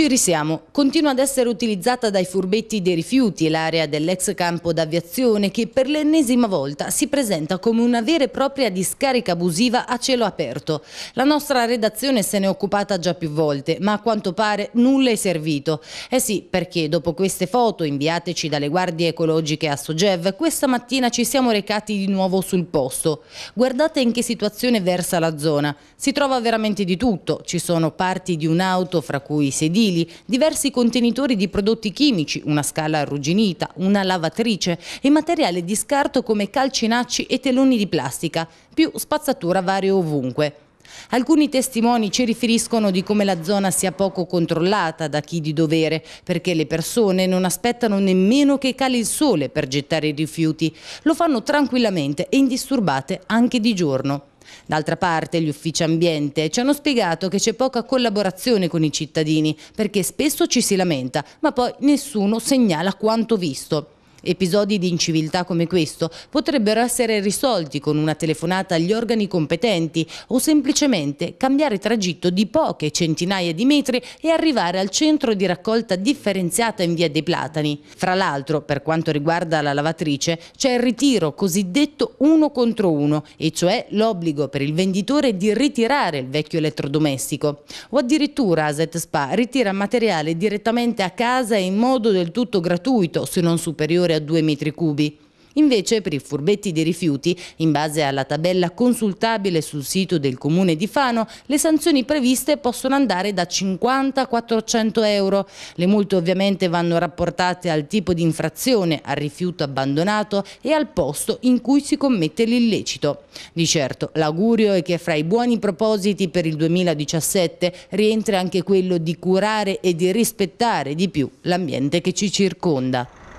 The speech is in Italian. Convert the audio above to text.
Ci risiamo. Continua ad essere utilizzata dai furbetti dei rifiuti l'area dell'ex campo d'aviazione che per l'ennesima volta si presenta come una vera e propria discarica abusiva a cielo aperto. La nostra redazione se n'è occupata già più volte, ma a quanto pare nulla è servito. Eh sì, perché dopo queste foto inviateci dalle guardie ecologiche a Sogev, questa mattina ci siamo recati di nuovo sul posto. Guardate in che situazione versa la zona. Si trova veramente di tutto. Ci sono parti di un'auto, fra cui sedili, mobili, diversi contenitori di prodotti chimici, una scala arrugginita, una lavatrice e materiale di scarto come calcinacci e teloni di plastica, più spazzatura varia ovunque. Alcuni testimoni ci riferiscono di come la zona sia poco controllata da chi di dovere, perché le persone non aspettano nemmeno che cali il sole per gettare i rifiuti. Lo fanno tranquillamente e indisturbate anche di giorno. D'altra parte gli uffici ambiente ci hanno spiegato che c'è poca collaborazione con i cittadini perché spesso ci si lamenta ma poi nessuno segnala quanto visto. Episodi di inciviltà come questo potrebbero essere risolti con una telefonata agli organi competenti o semplicemente cambiare tragitto di poche centinaia di metri e arrivare al centro di raccolta differenziata in via dei Platani. Fra l'altro, per quanto riguarda la lavatrice, c'è il ritiro cosiddetto uno contro uno, e cioè l'obbligo per il venditore di ritirare il vecchio elettrodomestico. O addirittura Aset Spa ritira materiale direttamente a casa e in modo del tutto gratuito, se non superiore superiore a 2 metri cubi. Invece per i furbetti dei rifiuti, in base alla tabella consultabile sul sito del Comune di Fano, le sanzioni previste possono andare da 50 a 400 euro. Le multe ovviamente vanno rapportate al tipo di infrazione, al rifiuto abbandonato e al posto in cui si commette l'illecito. Di certo, l'augurio è che fra i buoni propositi per il 2017 rientri anche quello di curare e di rispettare di più l'ambiente che ci circonda.